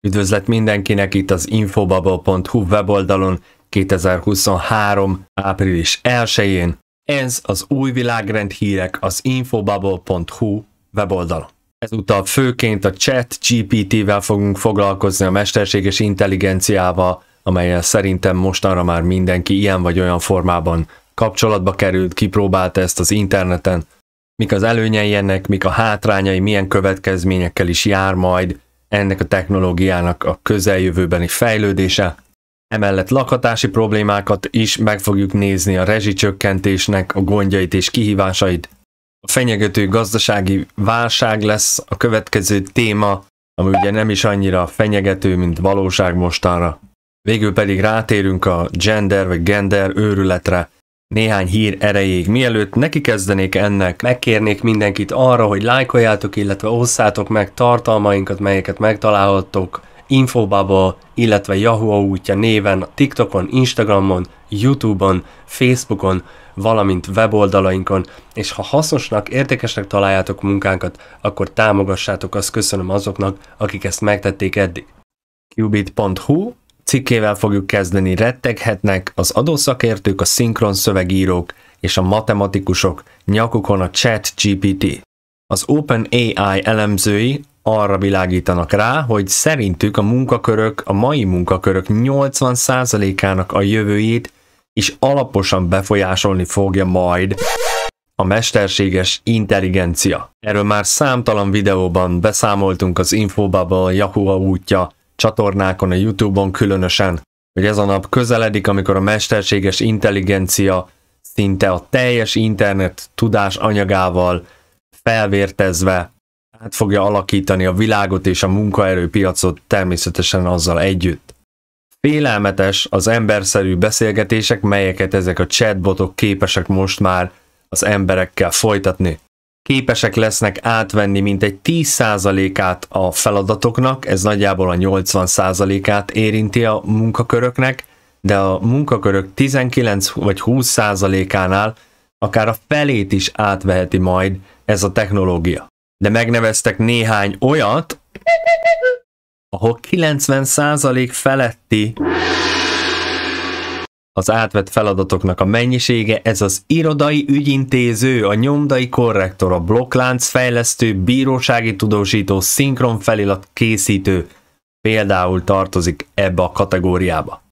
Üdvözlet mindenkinek itt az infobubble.hu weboldalon 2023. április 1-én. Ez az új világrend hírek az infobubble.hu weboldalon. Ezúttal főként a chat GPT-vel fogunk foglalkozni a mesterséges intelligenciával, amelyel szerintem mostanra már mindenki ilyen vagy olyan formában kapcsolatba került, kipróbálta ezt az interneten, mik az előnyei ennek, mik a hátrányai, milyen következményekkel is jár majd, ennek a technológiának a közeljövőbeni fejlődése. Emellett lakhatási problémákat is meg fogjuk nézni a rezsicsökkentésnek a gondjait és kihívásait. A fenyegető gazdasági válság lesz a következő téma, ami ugye nem is annyira fenyegető, mint valóság mostanra. Végül pedig rátérünk a gender vagy gender őrületre, néhány hír erejéig. Mielőtt neki kezdenék ennek, megkérnék mindenkit arra, hogy lájkoljátok, illetve osszátok meg tartalmainkat, melyeket megtalálhattok Infobubble, illetve Yahoo útja néven TikTokon, Instagramon, Youtube-on, Facebookon, valamint weboldalainkon, és ha hasznosnak, értékesnek találjátok munkánkat, akkor támogassátok, azt köszönöm azoknak, akik ezt megtették eddig. qubit.hu Cikkével fogjuk kezdeni, retteghetnek az adószakértők, a szinkron szövegírók és a matematikusok nyakukon a chat GPT. Az OpenAI elemzői arra világítanak rá, hogy szerintük a munkakörök, a mai munkakörök 80%-ának a jövőjét is alaposan befolyásolni fogja majd a mesterséges intelligencia. Erről már számtalan videóban beszámoltunk az Infobubble, Yahoo útja, csatornákon, a YouTube-on különösen, hogy ez a nap közeledik, amikor a mesterséges intelligencia szinte a teljes internet tudás anyagával felvértezve át fogja alakítani a világot és a munkaerőpiacot természetesen azzal együtt. Félelmetes az emberszerű beszélgetések, melyeket ezek a chatbotok képesek most már az emberekkel folytatni képesek lesznek átvenni mintegy 10%-át a feladatoknak, ez nagyjából a 80%-át érinti a munkaköröknek, de a munkakörök 19 vagy 20%-ánál akár a felét is átveheti majd ez a technológia. De megneveztek néhány olyat, ahol 90% feletti az átvett feladatoknak a mennyisége, ez az irodai ügyintéző, a nyomdai korrektor, a blokklánc fejlesztő, bírósági tudósító, szinkron felirat készítő például tartozik ebbe a kategóriába.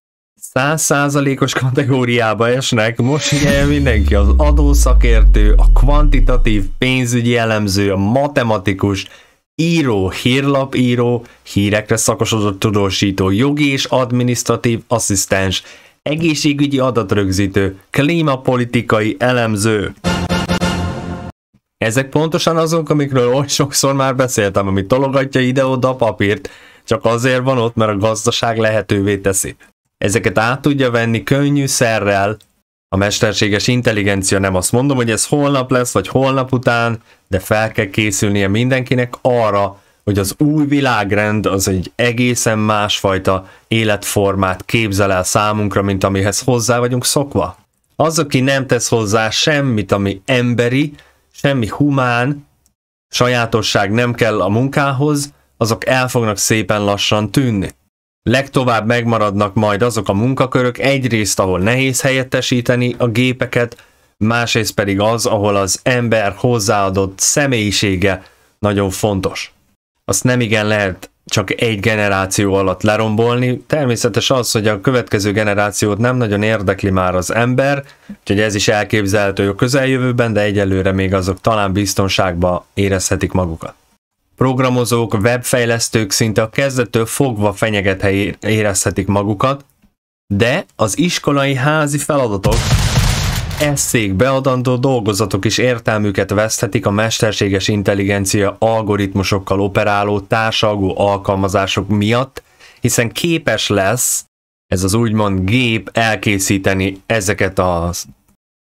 100%-os kategóriába esnek, most ugye mindenki az adószakértő, a kvantitatív pénzügyi elemző, a matematikus, író, hírlapíró, hírekre szakosodott tudósító, jogi és adminisztratív asszisztens, egészségügyi adatrögzítő, klímapolitikai elemző. Ezek pontosan azok, amikről oly sokszor már beszéltem, amit tologatja ide-oda a papírt, csak azért van ott, mert a gazdaság lehetővé teszi. Ezeket át tudja venni könnyű szerrel, a mesterséges intelligencia nem azt mondom, hogy ez holnap lesz, vagy holnap után, de fel kell készülnie mindenkinek arra, hogy az új világrend az egy egészen másfajta életformát képzel el számunkra, mint amihez hozzá vagyunk szokva. Az, aki nem tesz hozzá semmit, ami emberi, semmi humán, sajátosság nem kell a munkához, azok el fognak szépen lassan tűnni. Legtovább megmaradnak majd azok a munkakörök, egyrészt ahol nehéz helyettesíteni a gépeket, másrészt pedig az, ahol az ember hozzáadott személyisége nagyon fontos azt nem igen lehet csak egy generáció alatt lerombolni. Természetes az, hogy a következő generációt nem nagyon érdekli már az ember, úgyhogy ez is elképzelhető a közeljövőben, de egyelőre még azok talán biztonságba érezhetik magukat. Programozók, webfejlesztők szinte a kezdettől fogva fenyegetve érezhetik magukat, de az iskolai házi feladatok eszék, beadandó dolgozatok is értelmüket veszthetik a mesterséges intelligencia algoritmusokkal operáló társalgó alkalmazások miatt, hiszen képes lesz ez az úgymond gép elkészíteni ezeket az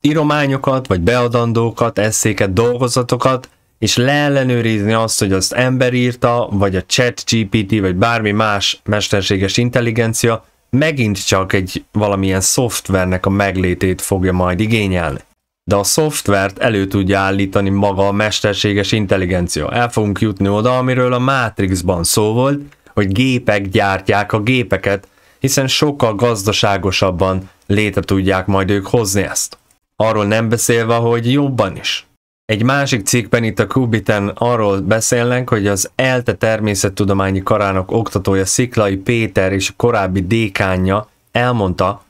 írományokat, vagy beadandókat, eszéket, dolgozatokat, és leellenőrizni azt, hogy azt ember írta, vagy a chat GPT, vagy bármi más mesterséges intelligencia, megint csak egy valamilyen szoftvernek a meglétét fogja majd igényelni. De a szoftvert elő tudja állítani maga a mesterséges intelligencia. El fogunk jutni oda, amiről a Matrixban szó volt, hogy gépek gyártják a gépeket, hiszen sokkal gazdaságosabban létre tudják majd ők hozni ezt. Arról nem beszélve, hogy jobban is. Egy másik cikkben itt a Kubiten arról beszélnek, hogy az ELTE természettudományi karának oktatója Sziklai Péter és korábbi dékánja elmondta,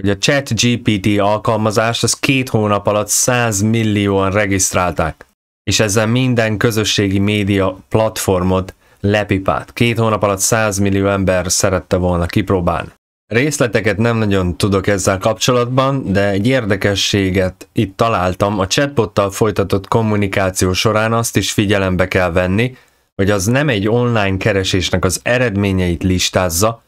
hogy a chat GPT alkalmazást az két hónap alatt 100 millióan regisztrálták, és ezzel minden közösségi média platformot lepipált. Két hónap alatt 100 millió ember szerette volna kipróbálni. Részleteket nem nagyon tudok ezzel kapcsolatban, de egy érdekességet itt találtam. A chatbottal folytatott kommunikáció során azt is figyelembe kell venni, hogy az nem egy online keresésnek az eredményeit listázza,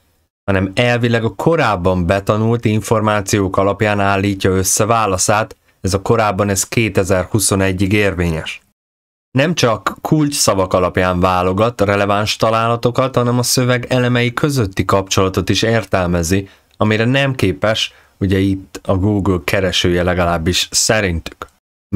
hanem elvileg a korábban betanult információk alapján állítja össze válaszát, ez a korábban ez 2021-ig érvényes nem csak kulcs szavak alapján válogat releváns találatokat, hanem a szöveg elemei közötti kapcsolatot is értelmezi, amire nem képes, ugye itt a Google keresője legalábbis szerintük.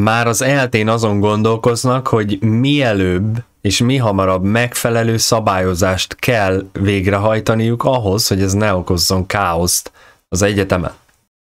Már az eltén azon gondolkoznak, hogy mielőbb és mi hamarabb megfelelő szabályozást kell végrehajtaniuk ahhoz, hogy ez ne okozzon káoszt az egyetemen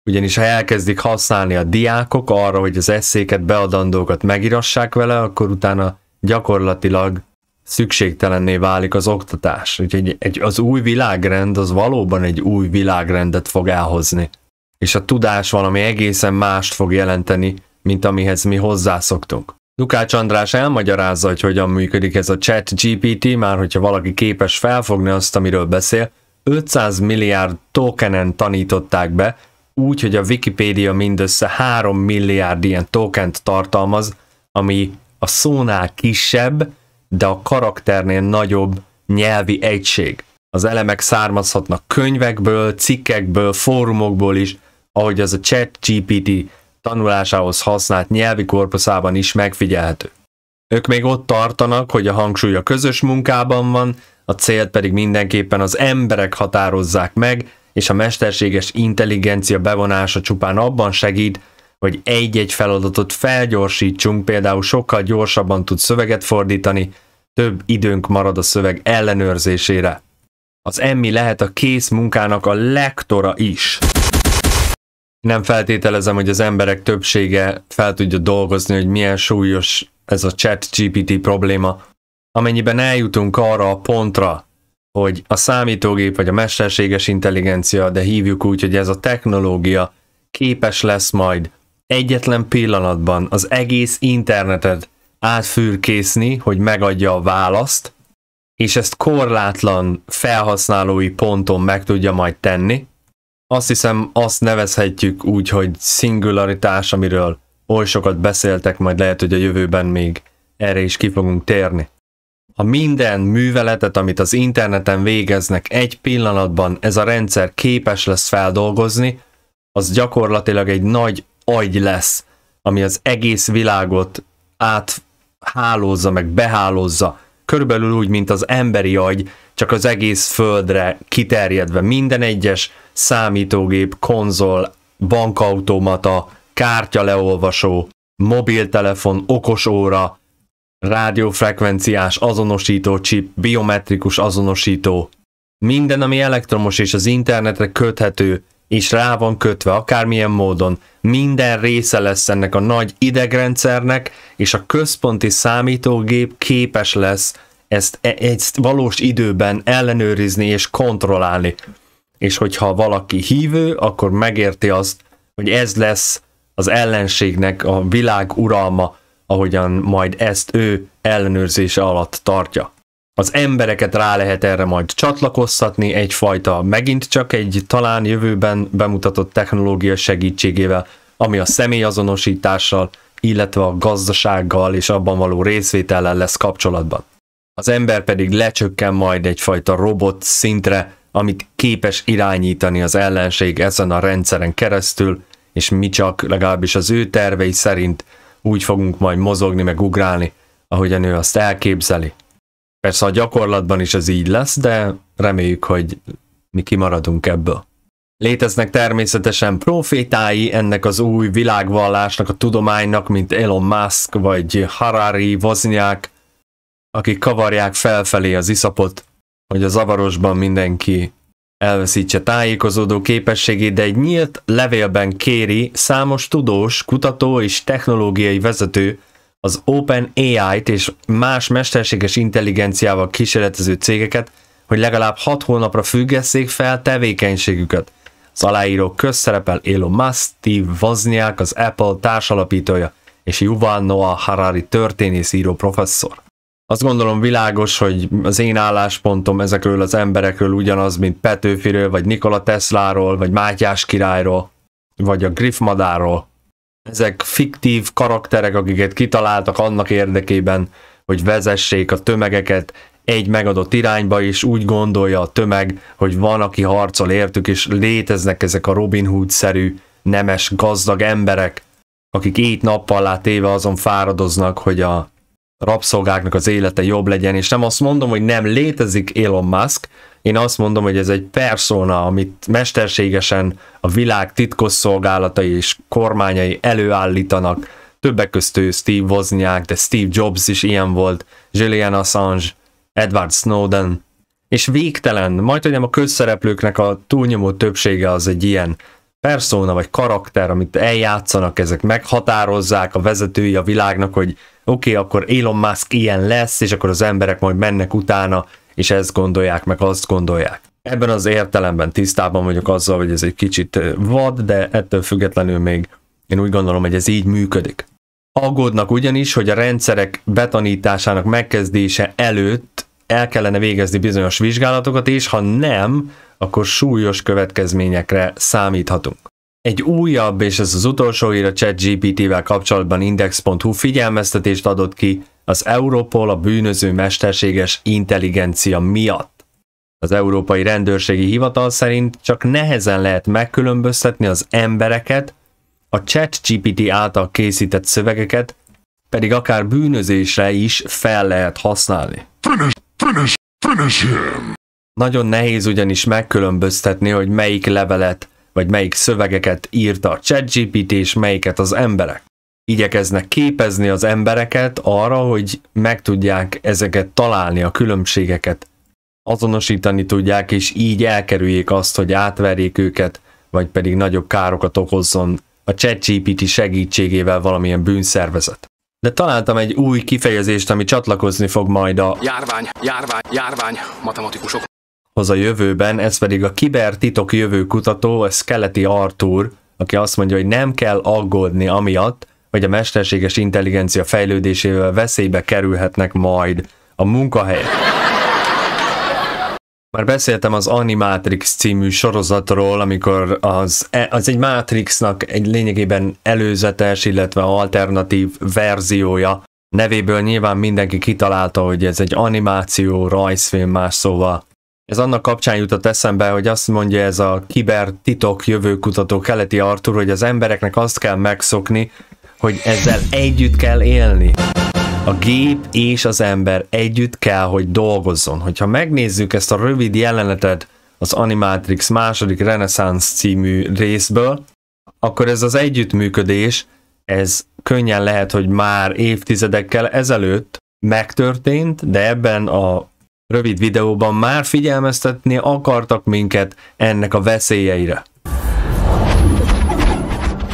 ugyanis ha elkezdik használni a diákok arra, hogy az eszéket, beadandókat megírassák vele, akkor utána gyakorlatilag szükségtelenné válik az oktatás. Úgyhogy egy, az új világrend az valóban egy új világrendet fog elhozni. És a tudás valami egészen mást fog jelenteni, mint amihez mi hozzászoktunk. Lukács András elmagyarázza, hogy hogyan működik ez a chat GPT, már hogyha valaki képes felfogni azt, amiről beszél, 500 milliárd tokenen tanították be, úgy, hogy a Wikipédia mindössze 3 milliárd ilyen tokent tartalmaz, ami a szónál kisebb, de a karakternél nagyobb nyelvi egység. Az elemek származhatnak könyvekből, cikkekből, fórumokból is, ahogy az a ChatGPT tanulásához használt nyelvi korpuszában is megfigyelhető. Ők még ott tartanak, hogy a hangsúly a közös munkában van, a célt pedig mindenképpen az emberek határozzák meg, és a mesterséges intelligencia bevonása csupán abban segít, hogy egy-egy feladatot felgyorsítsunk, például sokkal gyorsabban tud szöveget fordítani, több időnk marad a szöveg ellenőrzésére. Az emmi lehet a kész munkának a lektora is. Nem feltételezem, hogy az emberek többsége fel tudja dolgozni, hogy milyen súlyos ez a chat GPT probléma, amennyiben eljutunk arra a pontra, hogy a számítógép vagy a mesterséges intelligencia, de hívjuk úgy, hogy ez a technológia képes lesz majd egyetlen pillanatban az egész internetet átfürkészni, hogy megadja a választ, és ezt korlátlan felhasználói ponton meg tudja majd tenni. Azt hiszem, azt nevezhetjük úgy, hogy szingularitás, amiről oly sokat beszéltek, majd lehet, hogy a jövőben még erre is ki fogunk térni. Ha minden műveletet, amit az interneten végeznek egy pillanatban ez a rendszer képes lesz feldolgozni, az gyakorlatilag egy nagy agy lesz, ami az egész világot áthálózza, meg behálózza, körülbelül úgy, mint az emberi agy, csak az egész földre kiterjedve. Minden egyes számítógép, konzol, bankautomata, kártyaleolvasó, mobiltelefon, okosóra, rádiófrekvenciás azonosító chip, biometrikus azonosító, minden, ami elektromos és az internetre köthető, és rá van kötve akármilyen módon, minden része lesz ennek a nagy idegrendszernek, és a központi számítógép képes lesz ezt, ezt valós időben ellenőrizni és kontrollálni. És hogyha valaki hívő, akkor megérti azt, hogy ez lesz az ellenségnek a világ uralma, ahogyan majd ezt ő ellenőrzése alatt tartja. Az embereket rá lehet erre majd csatlakoztatni egyfajta, megint csak egy talán jövőben bemutatott technológia segítségével, ami a személyazonosítással, illetve a gazdasággal és abban való részvétellel lesz kapcsolatban. Az ember pedig lecsökken majd egyfajta robot szintre, amit képes irányítani az ellenség ezen a rendszeren keresztül, és mi csak legalábbis az ő tervei szerint úgy fogunk majd mozogni, meg ugrálni, ahogyan ő azt elképzeli. Persze a gyakorlatban is ez így lesz, de reméljük, hogy mi kimaradunk ebből. Léteznek természetesen profétái ennek az új világvallásnak, a tudománynak, mint Elon Musk vagy Harari, Vozniák, akik kavarják felfelé az iszapot, hogy a zavarosban mindenki elveszítse tájékozódó képességét, de egy nyílt levélben kéri számos tudós, kutató és technológiai vezető az Open AI-t és más mesterséges intelligenciával kísérletező cégeket, hogy legalább 6 hónapra függesszék fel tevékenységüket. Az aláírók közszerepel Elon Musk, Steve Wozniak, az Apple társalapítója és Yuval Noah Harari történészíró professzor azt gondolom világos, hogy az én álláspontom ezekről az emberekről ugyanaz, mint Petőfiről, vagy Nikola Tesláról, vagy Mátyás királyról, vagy a Griffmadáról. Ezek fiktív karakterek, akiket kitaláltak annak érdekében, hogy vezessék a tömegeket egy megadott irányba, és úgy gondolja a tömeg, hogy van, aki harcol értük, és léteznek ezek a Robin Hood-szerű nemes, gazdag emberek, akik így nappal éve azon fáradoznak, hogy a rabszolgáknak az élete jobb legyen, és nem azt mondom, hogy nem létezik Elon Musk, én azt mondom, hogy ez egy persona, amit mesterségesen a világ titkosszolgálatai és kormányai előállítanak, többek közt ő Steve Wozniak, de Steve Jobs is ilyen volt, Julian Assange, Edward Snowden, és végtelen, majd hogy nem a közszereplőknek a túlnyomó többsége az egy ilyen persona vagy karakter, amit eljátszanak, ezek meghatározzák a vezetői a világnak, hogy oké, okay, akkor Elon Musk ilyen lesz, és akkor az emberek majd mennek utána, és ezt gondolják, meg azt gondolják. Ebben az értelemben tisztában vagyok azzal, hogy ez egy kicsit vad, de ettől függetlenül még én úgy gondolom, hogy ez így működik. Aggódnak ugyanis, hogy a rendszerek betanításának megkezdése előtt el kellene végezni bizonyos vizsgálatokat, és ha nem, akkor súlyos következményekre számíthatunk egy újabb, és ez az utolsó hír a ChatGPT-vel kapcsolatban Index.hu figyelmeztetést adott ki az Europol a bűnöző mesterséges intelligencia miatt. Az Európai Rendőrségi Hivatal szerint csak nehezen lehet megkülönböztetni az embereket, a ChatGPT által készített szövegeket pedig akár bűnözésre is fel lehet használni. Finish, finish, finish him. Nagyon nehéz ugyanis megkülönböztetni, hogy melyik levelet vagy melyik szövegeket írta a ChatGPT, és melyiket az emberek. Igyekeznek képezni az embereket arra, hogy meg tudják ezeket találni, a különbségeket azonosítani tudják, és így elkerüljék azt, hogy átverjék őket, vagy pedig nagyobb károkat okozzon a ChatGPT segítségével valamilyen bűnszervezet. De találtam egy új kifejezést, ami csatlakozni fog majd a járvány, járvány, járvány matematikusok az a jövőben, ez pedig a kibertitok jövőkutató, a skeleti Arthur, aki azt mondja, hogy nem kell aggódni amiatt, hogy a mesterséges intelligencia fejlődésével veszélybe kerülhetnek majd a munkahelyek. Már beszéltem az Animatrix című sorozatról, amikor az, e, az egy Matrixnak egy lényegében előzetes, illetve alternatív verziója. Nevéből nyilván mindenki kitalálta, hogy ez egy animáció, rajzfilm, más szóval ez annak kapcsán jutott eszembe, hogy azt mondja ez a kiber titok jövőkutató keleti Artur, hogy az embereknek azt kell megszokni, hogy ezzel együtt kell élni. A gép és az ember együtt kell, hogy dolgozzon. Hogyha megnézzük ezt a rövid jelenetet az Animatrix második reneszánsz című részből, akkor ez az együttműködés, ez könnyen lehet, hogy már évtizedekkel ezelőtt megtörtént, de ebben a rövid videóban már figyelmeztetni akartak minket ennek a veszélyeire.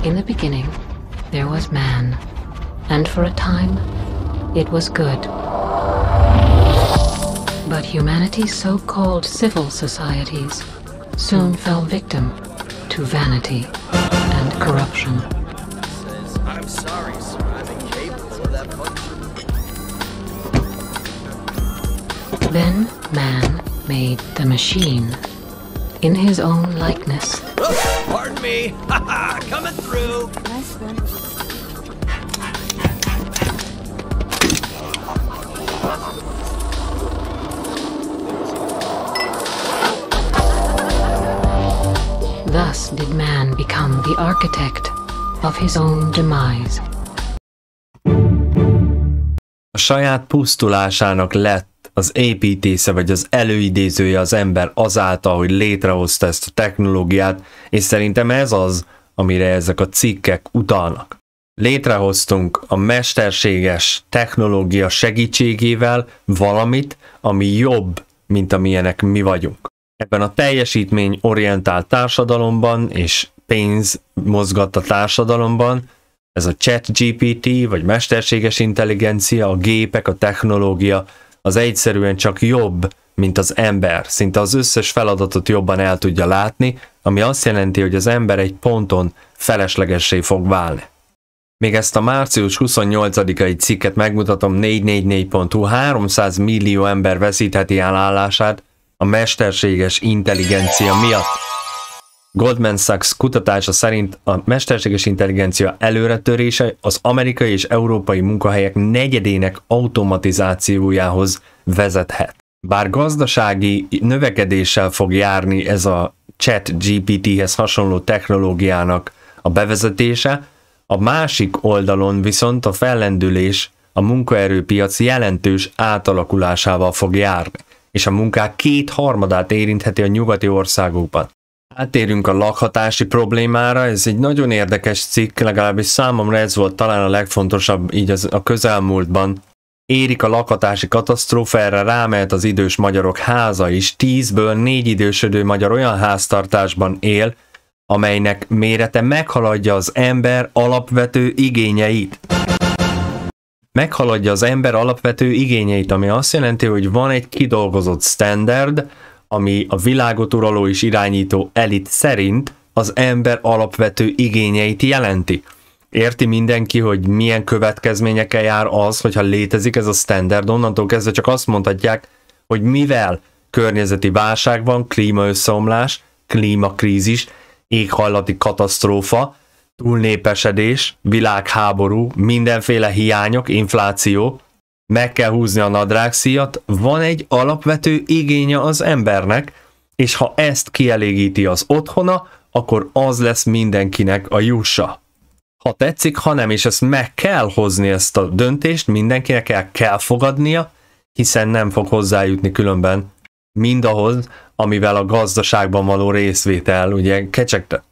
In the beginning, there was man, and for a time, it was good. But humanity's so-called civil societies soon fell victim to vanity and corruption. Then man made the machine in his own likeness. Oh, pardon me. Ha ha, Coming through. Nice one. Thus did man become the architect of his own demise. A saját pusztulásának lett az építésze vagy az előidézője az ember azáltal, hogy létrehozta ezt a technológiát, és szerintem ez az, amire ezek a cikkek utalnak. Létrehoztunk a mesterséges technológia segítségével valamit, ami jobb, mint amilyenek mi vagyunk. Ebben a teljesítmény orientált társadalomban és pénz a társadalomban ez a chat GPT, vagy mesterséges intelligencia, a gépek, a technológia, az egyszerűen csak jobb, mint az ember. Szinte az összes feladatot jobban el tudja látni, ami azt jelenti, hogy az ember egy ponton feleslegessé fog válni. Még ezt a március 28-ai cikket megmutatom 444.hu 300 millió ember veszítheti állását a mesterséges intelligencia miatt. Goldman Sachs kutatása szerint a mesterséges intelligencia előretörése az amerikai és európai munkahelyek negyedének automatizációjához vezethet. Bár gazdasági növekedéssel fog járni ez a chat GPT-hez hasonló technológiának a bevezetése, a másik oldalon viszont a fellendülés a munkaerőpiac jelentős átalakulásával fog járni, és a munkák két harmadát érintheti a nyugati országokban. Átérünk a lakhatási problémára, ez egy nagyon érdekes cikk, legalábbis számomra ez volt talán a legfontosabb így az, a közelmúltban. Érik a lakhatási katasztrófa, erre rámelt az idős magyarok háza is. Tízből négy idősödő magyar olyan háztartásban él, amelynek mérete meghaladja az ember alapvető igényeit. Meghaladja az ember alapvető igényeit, ami azt jelenti, hogy van egy kidolgozott standard, ami a világot uraló és irányító elit szerint az ember alapvető igényeit jelenti. Érti mindenki, hogy milyen következményekkel jár az, hogyha létezik ez a standard, onnantól kezdve csak azt mondhatják, hogy mivel környezeti válság van, klímaösszeomlás, klímakrízis, éghajlati katasztrófa, túlnépesedés, világháború, mindenféle hiányok, infláció, meg kell húzni a nadrágszíjat, van egy alapvető igénye az embernek, és ha ezt kielégíti az otthona, akkor az lesz mindenkinek a jussa. Ha tetszik, ha nem, és ezt meg kell hozni ezt a döntést, mindenkinek el kell fogadnia, hiszen nem fog hozzájutni különben mindahhoz, amivel a gazdaságban való részvétel ugye kecsegtet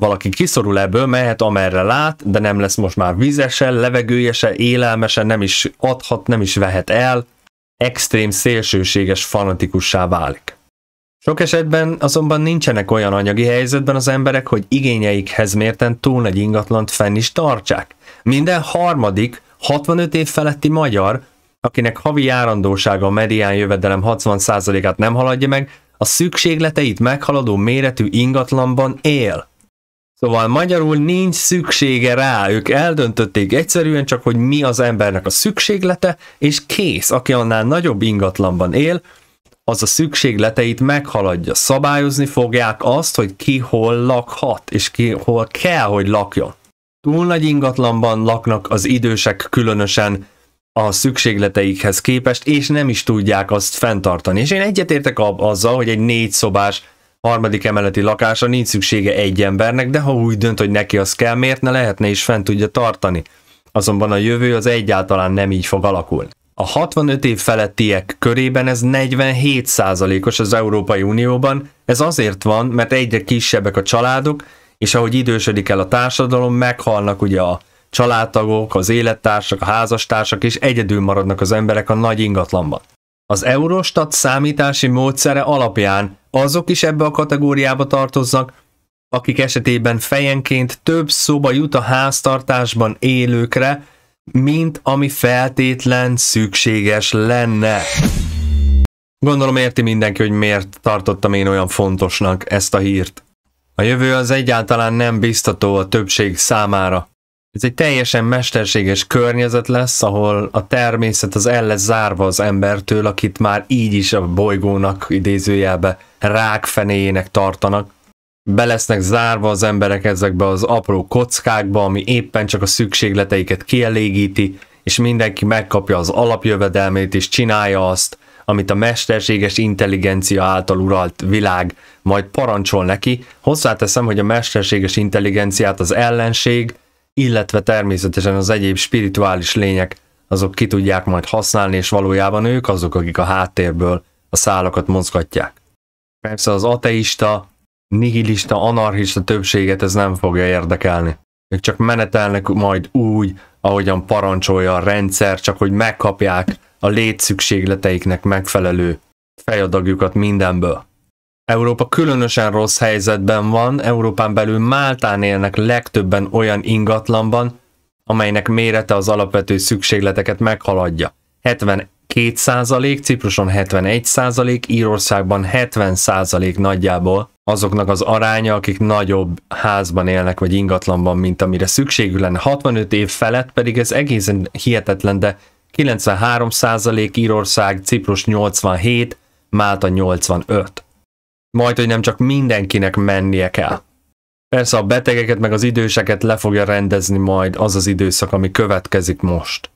valaki kiszorul ebből, mehet amerre lát, de nem lesz most már vizesen, levegőjese, élelmesen, nem is adhat, nem is vehet el, extrém szélsőséges fanatikussá válik. Sok esetben azonban nincsenek olyan anyagi helyzetben az emberek, hogy igényeikhez mérten túl nagy ingatlant fenn is tartsák. Minden harmadik, 65 év feletti magyar, akinek havi járandósága a medián jövedelem 60%-át nem haladja meg, a szükségleteit meghaladó méretű ingatlanban él – Szóval magyarul nincs szüksége rá, ők eldöntötték egyszerűen csak, hogy mi az embernek a szükséglete, és kész, aki annál nagyobb ingatlanban él, az a szükségleteit meghaladja. Szabályozni fogják azt, hogy ki hol lakhat, és ki hol kell, hogy lakjon. Túl nagy ingatlanban laknak az idősek különösen a szükségleteikhez képest, és nem is tudják azt fenntartani. És én egyetértek azzal, hogy egy négy szobás harmadik emeleti lakása, nincs szüksége egy embernek, de ha úgy dönt, hogy neki az kell, miért ne lehetne is fent tudja tartani. Azonban a jövő az egyáltalán nem így fog alakulni. A 65 év felettiek körében ez 47%-os az Európai Unióban, ez azért van, mert egyre kisebbek a családok, és ahogy idősödik el a társadalom, meghalnak ugye a családtagok, az élettársak, a házastársak, és egyedül maradnak az emberek a nagy ingatlanban. Az Eurostat számítási módszere alapján azok is ebbe a kategóriába tartoznak, akik esetében fejenként több szoba jut a háztartásban élőkre, mint ami feltétlen szükséges lenne. Gondolom érti mindenki, hogy miért tartottam én olyan fontosnak ezt a hírt. A jövő az egyáltalán nem biztató a többség számára. Ez egy teljesen mesterséges környezet lesz, ahol a természet az el lesz zárva az embertől, akit már így is a bolygónak idézőjelbe rákfenéjének tartanak. Be lesznek zárva az emberek ezekbe az apró kockákba, ami éppen csak a szükségleteiket kielégíti, és mindenki megkapja az alapjövedelmét és csinálja azt, amit a mesterséges intelligencia által uralt világ majd parancsol neki. Hozzáteszem, hogy a mesterséges intelligenciát az ellenség, illetve természetesen az egyéb spirituális lények, azok ki tudják majd használni, és valójában ők azok, akik a háttérből a szálakat mozgatják. Persze az ateista, nihilista, anarchista többséget ez nem fogja érdekelni. Ők csak menetelnek majd úgy, ahogyan parancsolja a rendszer, csak hogy megkapják a létszükségleteiknek megfelelő fejadagjukat mindenből. Európa különösen rossz helyzetben van, Európán belül Máltán élnek legtöbben olyan ingatlanban, amelynek mérete az alapvető szükségleteket meghaladja. 72%, Cipruson 71%, Írországban 70% nagyjából azoknak az aránya, akik nagyobb házban élnek vagy ingatlanban, mint amire szükségük lenne. 65 év felett pedig ez egészen hihetetlen, de 93% Írország, Ciprus 87, Málta 85 majd, hogy nem csak mindenkinek mennie kell. Persze a betegeket meg az időseket le fogja rendezni majd az az időszak, ami következik most.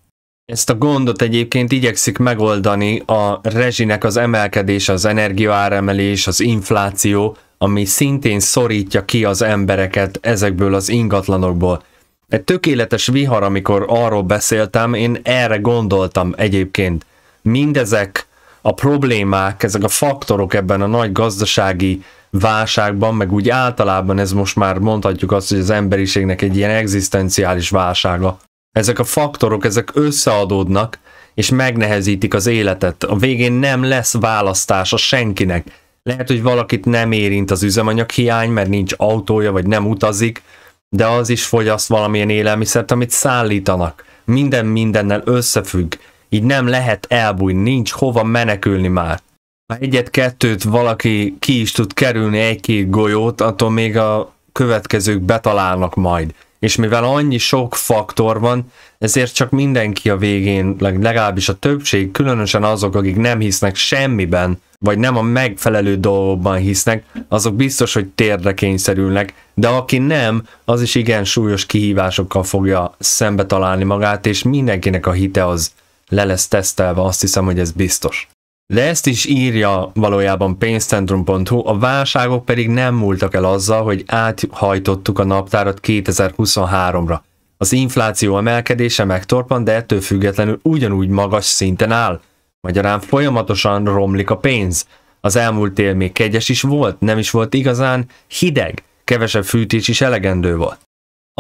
Ezt a gondot egyébként igyekszik megoldani a rezsinek az emelkedés, az energiaáremelés, az infláció, ami szintén szorítja ki az embereket ezekből az ingatlanokból. Egy tökéletes vihar, amikor arról beszéltem, én erre gondoltam egyébként. Mindezek a problémák, ezek a faktorok ebben a nagy gazdasági válságban, meg úgy általában ez most már mondhatjuk azt, hogy az emberiségnek egy ilyen egzisztenciális válsága. Ezek a faktorok, ezek összeadódnak, és megnehezítik az életet. A végén nem lesz választása senkinek. Lehet, hogy valakit nem érint az üzemanyag hiány, mert nincs autója, vagy nem utazik, de az is fogyaszt valamilyen élelmiszert, amit szállítanak. Minden mindennel összefügg, így nem lehet elbújni, nincs hova menekülni már. Ha egyet-kettőt valaki ki is tud kerülni egy-két golyót, attól még a következők betalálnak majd. És mivel annyi sok faktor van, ezért csak mindenki a végén, legalábbis a többség, különösen azok, akik nem hisznek semmiben, vagy nem a megfelelő dolgokban hisznek, azok biztos, hogy térdre kényszerülnek, de aki nem, az is igen súlyos kihívásokkal fogja szembe találni magát, és mindenkinek a hite az le lesz tesztelve, azt hiszem, hogy ez biztos. De ezt is írja valójában pénzcentrum.hu, a válságok pedig nem múltak el azzal, hogy áthajtottuk a naptárat 2023-ra. Az infláció emelkedése megtorpan, de ettől függetlenül ugyanúgy magas szinten áll. Magyarán folyamatosan romlik a pénz. Az elmúlt él még kegyes is volt, nem is volt igazán hideg, kevesebb fűtés is elegendő volt.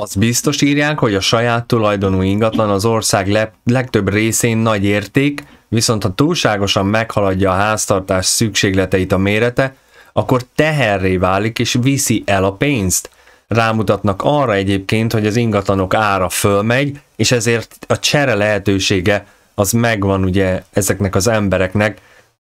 Az biztos írják, hogy a saját tulajdonú ingatlan az ország le- legtöbb részén nagy érték, viszont ha túlságosan meghaladja a háztartás szükségleteit a mérete, akkor teherré válik és viszi el a pénzt. Rámutatnak arra egyébként, hogy az ingatlanok ára fölmegy, és ezért a csere lehetősége az megvan ugye ezeknek az embereknek,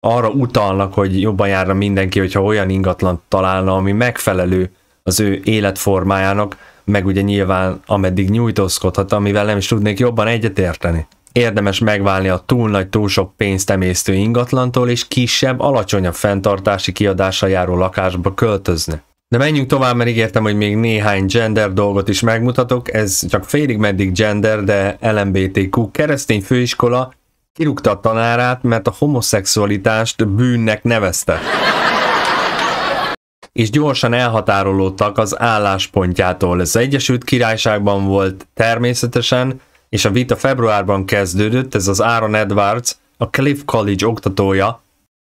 arra utalnak, hogy jobban járna mindenki, hogyha olyan ingatlan találna, ami megfelelő az ő életformájának, meg ugye nyilván ameddig nyújtózkodhat, amivel nem is tudnék jobban egyetérteni. Érdemes megválni a túl nagy, túl sok pénzt emésztő ingatlantól, és kisebb, alacsonyabb fenntartási kiadással járó lakásba költözni. De menjünk tovább, mert ígértem, hogy még néhány gender dolgot is megmutatok, ez csak félig meddig gender, de LMBTQ keresztény főiskola kirúgta a tanárát, mert a homoszexualitást bűnnek nevezte és gyorsan elhatárolódtak az álláspontjától. Ez Egyesült Királyságban volt természetesen, és a vita februárban kezdődött, ez az Aaron Edwards, a Cliff College oktatója,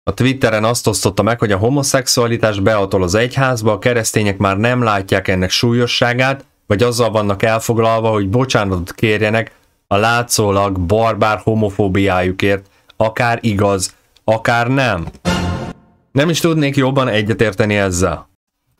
a Twitteren azt osztotta meg, hogy a homoszexualitás beatol az egyházba, a keresztények már nem látják ennek súlyosságát, vagy azzal vannak elfoglalva, hogy bocsánatot kérjenek a látszólag barbár homofóbiájukért, akár igaz, akár nem. Nem is tudnék jobban egyetérteni ezzel.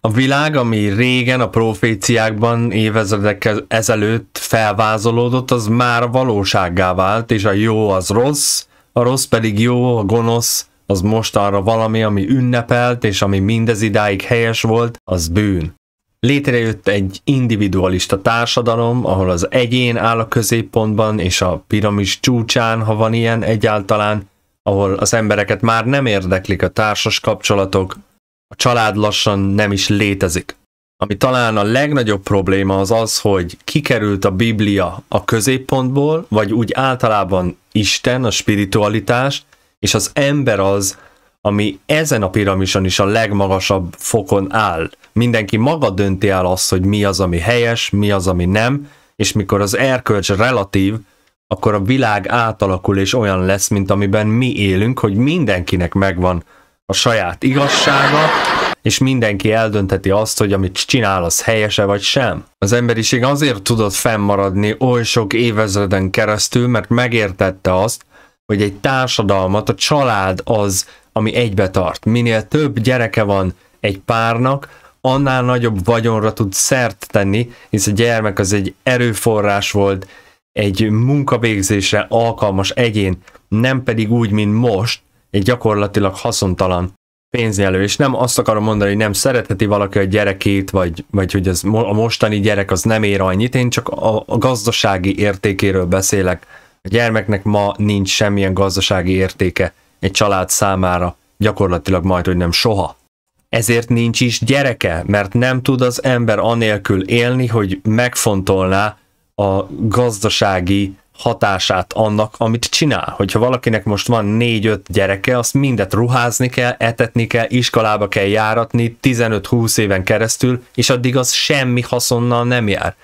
A világ, ami régen a proféciákban évezredekkel ezelőtt felvázolódott, az már valósággá vált, és a jó az rossz, a rossz pedig jó, a gonosz, az most arra valami, ami ünnepelt, és ami mindez idáig helyes volt, az bűn. Létrejött egy individualista társadalom, ahol az egyén áll a középpontban, és a piramis csúcsán, ha van ilyen egyáltalán, ahol az embereket már nem érdeklik a társas kapcsolatok, a család lassan nem is létezik. Ami talán a legnagyobb probléma az az, hogy kikerült a Biblia a középpontból, vagy úgy általában Isten, a spiritualitás, és az ember az, ami ezen a piramison is a legmagasabb fokon áll. Mindenki maga dönti el azt, hogy mi az, ami helyes, mi az, ami nem, és mikor az erkölcs relatív, akkor a világ átalakul és olyan lesz, mint amiben mi élünk, hogy mindenkinek megvan a saját igazsága, és mindenki eldöntheti azt, hogy amit csinál, az helyese vagy sem. Az emberiség azért tudott fennmaradni oly sok évezreden keresztül, mert megértette azt, hogy egy társadalmat a család az, ami egybe tart. Minél több gyereke van egy párnak, annál nagyobb vagyonra tud szert tenni, hisz a gyermek az egy erőforrás volt, egy munkavégzésre alkalmas egyén, nem pedig úgy, mint most, egy gyakorlatilag haszontalan pénzjelő. és nem azt akarom mondani, hogy nem szeretheti valaki a gyerekét, vagy, vagy hogy ez, a mostani gyerek az nem ér annyit, én csak a, a gazdasági értékéről beszélek. A gyermeknek ma nincs semmilyen gazdasági értéke egy család számára, gyakorlatilag majd, hogy nem soha. Ezért nincs is gyereke, mert nem tud az ember anélkül élni, hogy megfontolná, a gazdasági hatását annak, amit csinál. Hogyha valakinek most van 4-5 gyereke, azt mindet ruházni kell, etetni kell, iskolába kell járatni 15-20 éven keresztül, és addig az semmi haszonnal nem jár.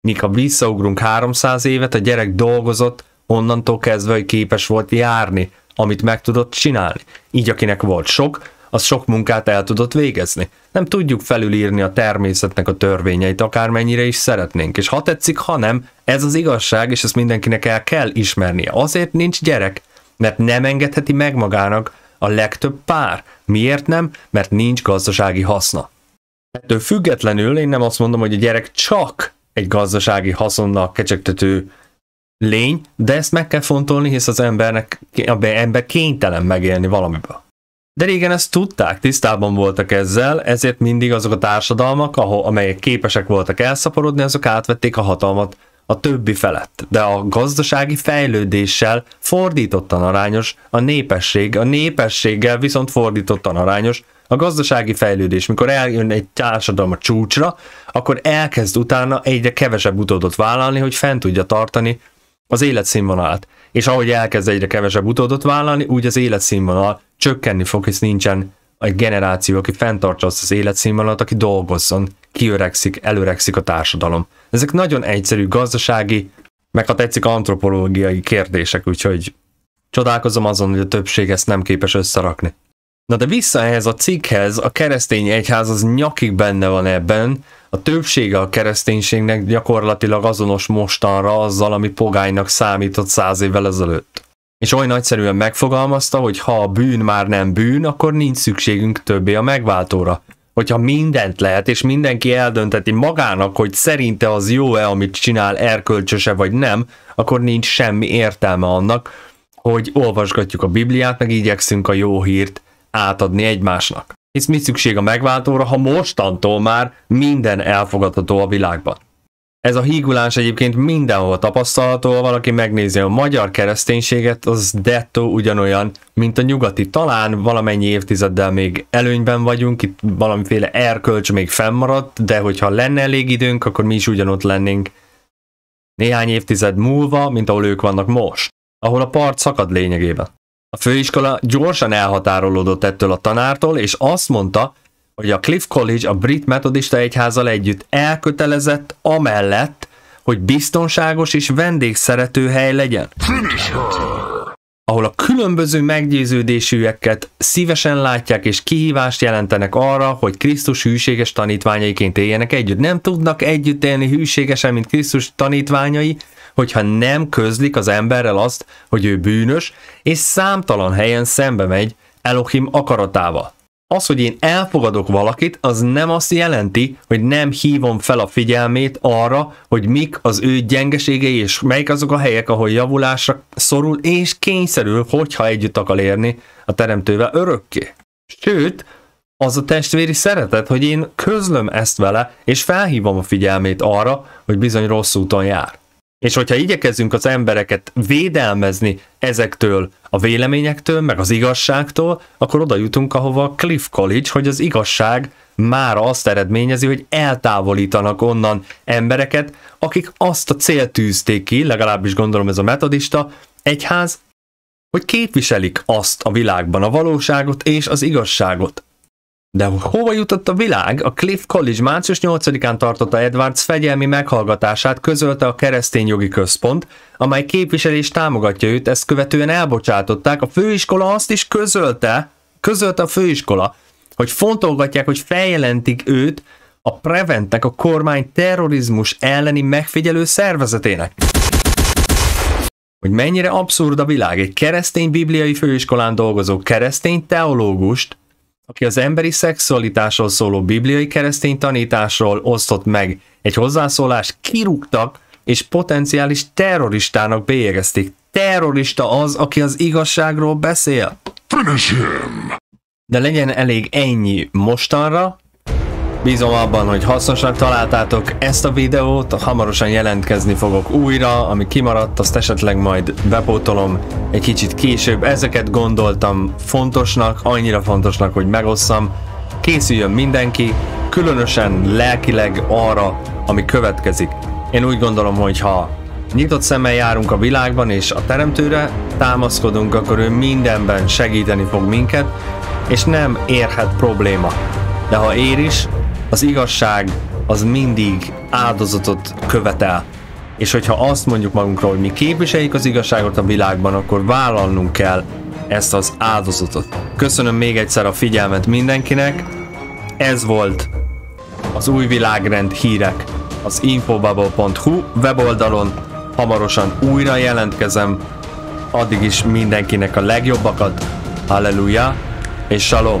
Míg ha visszaugrunk 300 évet, a gyerek dolgozott, onnantól kezdve, hogy képes volt járni, amit meg tudott csinálni. Így akinek volt sok, az sok munkát el tudott végezni. Nem tudjuk felülírni a természetnek a törvényeit, akármennyire is szeretnénk, és ha tetszik, ha nem, ez az igazság, és ezt mindenkinek el kell ismernie. Azért nincs gyerek, mert nem engedheti meg magának a legtöbb pár. Miért nem? Mert nincs gazdasági haszna. Ettől függetlenül én nem azt mondom, hogy a gyerek csak egy gazdasági haszonnal kecsegtető lény, de ezt meg kell fontolni, hisz az embernek, ember kénytelen megélni valamiből. De régen ezt tudták, tisztában voltak ezzel, ezért mindig azok a társadalmak, ahol, amelyek képesek voltak elszaporodni, azok átvették a hatalmat a többi felett. De a gazdasági fejlődéssel fordítottan arányos a népesség, a népességgel viszont fordítottan arányos a gazdasági fejlődés. Mikor eljön egy társadalom a csúcsra, akkor elkezd utána egyre kevesebb utódot vállalni, hogy fent tudja tartani az életszínvonalát. És ahogy elkezd egyre kevesebb utódot vállalni, úgy az életszínvonal csökkenni fog, hisz nincsen egy generáció, aki fenntartsa azt az életszínvonalat, aki dolgozzon, kiöregszik, előregszik a társadalom. Ezek nagyon egyszerű gazdasági, meg ha tetszik antropológiai kérdések, úgyhogy csodálkozom azon, hogy a többség ezt nem képes összerakni. Na de vissza ehhez a cikkhez, a keresztény egyház az nyakig benne van ebben, a többsége a kereszténységnek gyakorlatilag azonos mostanra azzal, ami pogánynak számított száz évvel ezelőtt és oly nagyszerűen megfogalmazta, hogy ha a bűn már nem bűn, akkor nincs szükségünk többé a megváltóra. Hogyha mindent lehet, és mindenki eldönteti magának, hogy szerinte az jó-e, amit csinál, erkölcsöse vagy nem, akkor nincs semmi értelme annak, hogy olvasgatjuk a Bibliát, meg igyekszünk a jó hírt átadni egymásnak. Hisz mi szükség a megváltóra, ha mostantól már minden elfogadható a világban? Ez a hígulás egyébként mindenhol tapasztalható, ha valaki megnézi a magyar kereszténységet, az dettó ugyanolyan, mint a nyugati. Talán valamennyi évtizeddel még előnyben vagyunk, itt valamiféle erkölcs még fennmaradt, de hogyha lenne elég időnk, akkor mi is ugyanott lennénk. Néhány évtized múlva, mint ahol ők vannak most, ahol a part szakad lényegében. A főiskola gyorsan elhatárolódott ettől a tanártól, és azt mondta, hogy a Cliff College a brit metodista egyházal együtt elkötelezett amellett, hogy biztonságos és vendégszerető hely legyen. Ahol a különböző meggyőződésűeket szívesen látják és kihívást jelentenek arra, hogy Krisztus hűséges tanítványaiként éljenek együtt. Nem tudnak együtt élni hűségesen, mint Krisztus tanítványai, hogyha nem közlik az emberrel azt, hogy ő bűnös, és számtalan helyen szembe megy Elohim akaratával az, hogy én elfogadok valakit, az nem azt jelenti, hogy nem hívom fel a figyelmét arra, hogy mik az ő gyengeségei, és melyik azok a helyek, ahol javulásra szorul, és kényszerül, hogyha együtt akar érni a teremtővel örökké. Sőt, az a testvéri szeretet, hogy én közlöm ezt vele, és felhívom a figyelmét arra, hogy bizony rossz úton jár. És hogyha igyekezzünk az embereket védelmezni ezektől a véleményektől, meg az igazságtól, akkor oda jutunk, ahova a Cliff College, hogy az igazság már azt eredményezi, hogy eltávolítanak onnan embereket, akik azt a célt tűzték ki, legalábbis gondolom ez a metodista egyház, hogy képviselik azt a világban a valóságot és az igazságot. De hova jutott a világ? A Cliff College március 8-án tartotta Edwards fegyelmi meghallgatását közölte a Keresztény Jogi Központ, amely képviselés támogatja őt, ezt követően elbocsátották. A főiskola azt is közölte, közölte a főiskola, hogy fontolgatják, hogy feljelentik őt a Preventnek a kormány terrorizmus elleni megfigyelő szervezetének. Hogy mennyire abszurd a világ, egy keresztény bibliai főiskolán dolgozó keresztény teológust, aki az emberi szexualitásról szóló bibliai keresztény tanításról osztott meg egy hozzászólást, kirúgtak, és potenciális terroristának bélyegezték. Terrorista az, aki az igazságról beszél. Finish him! De legyen elég ennyi mostanra, Bízom abban, hogy hasznosnak találtátok ezt a videót, hamarosan jelentkezni fogok újra, ami kimaradt, azt esetleg majd bepótolom egy kicsit később. Ezeket gondoltam fontosnak, annyira fontosnak, hogy megosszam. Készüljön mindenki, különösen lelkileg arra, ami következik. Én úgy gondolom, hogy ha nyitott szemmel járunk a világban, és a teremtőre támaszkodunk, akkor ő mindenben segíteni fog minket, és nem érhet probléma. De ha ér is, az igazság az mindig áldozatot követel. És hogyha azt mondjuk magunkról, hogy mi képviseljük az igazságot a világban, akkor vállalnunk kell ezt az áldozatot. Köszönöm még egyszer a figyelmet mindenkinek. Ez volt az új világrend hírek az infobubble.hu weboldalon. Hamarosan újra jelentkezem. Addig is mindenkinek a legjobbakat. Halleluja és shalom!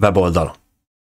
weboldalon.